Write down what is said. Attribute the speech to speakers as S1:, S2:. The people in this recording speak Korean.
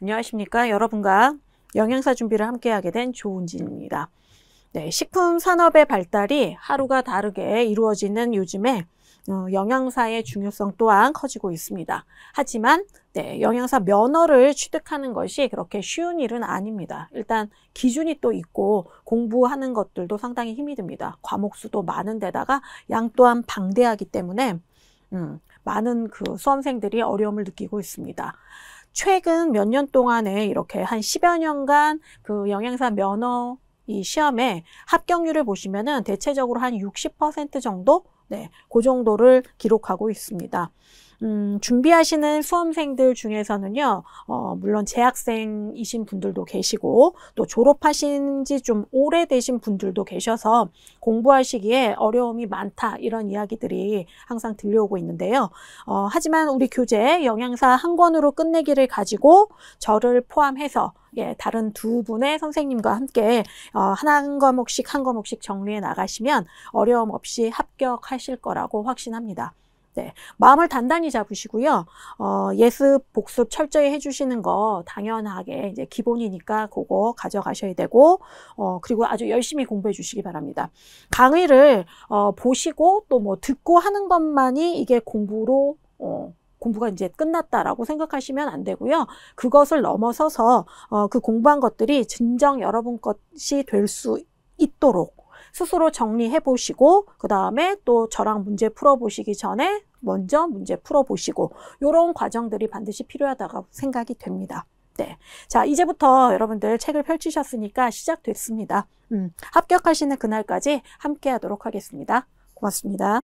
S1: 안녕하십니까 여러분과 영양사 준비를 함께 하게 된 조은진입니다 네, 식품 산업의 발달이 하루가 다르게 이루어지는 요즘에 어, 영양사의 중요성 또한 커지고 있습니다 하지만 네, 영양사 면허를 취득하는 것이 그렇게 쉬운 일은 아닙니다 일단 기준이 또 있고 공부하는 것들도 상당히 힘이 듭니다 과목 수도 많은 데다가 양 또한 방대하기 때문에 음, 많은 그 수험생들이 어려움을 느끼고 있습니다 최근 몇 년 동안에 이렇게 한 10여 년간 그 영양사 면허 이 시험에 합격률을 보시면은 대체적으로 한 60% 정도 네, 그 정도를 기록하고 있습니다. 음, 준비하시는 수험생들 중에서는요, 어, 물론 재학생이신 분들도 계시고, 또 졸업하신 지 좀 오래되신 분들도 계셔서 공부하시기에 어려움이 많다, 이런 이야기들이 항상 들려오고 있는데요. 어, 하지만 우리 교재 영양사 한 권으로 끝내기를 가지고 저를 포함해서 예, 다른 두 분의 선생님과 함께 어, 한 과목씩 한 과목씩 정리해 나가시면 어려움 없이 합격하실 거라고 확신합니다. 네, 마음을 단단히 잡으시고요. 어, 예습, 복습 철저히 해주시는 거 당연하게 이제 기본이니까 그거 가져가셔야 되고, 어, 그리고 아주 열심히 공부해 주시기 바랍니다. 강의를 어, 보시고 또 뭐 듣고 하는 것만이 이게 공부로 어, 공부가 이제 끝났다라고 생각하시면 안 되고요. 그것을 넘어서서 어, 그 공부한 것들이 진정 여러분 것이 될 수 있도록 스스로 정리해 보시고 그 다음에 또 저랑 문제 풀어 보시기 전에 먼저 문제 풀어 보시고 이런 과정들이 반드시 필요하다고 생각이 됩니다. 네. 자, 이제부터 여러분들 책을 펼치셨으니까 시작됐습니다. 음, 합격하시는 그날까지 함께 하도록 하겠습니다. 고맙습니다.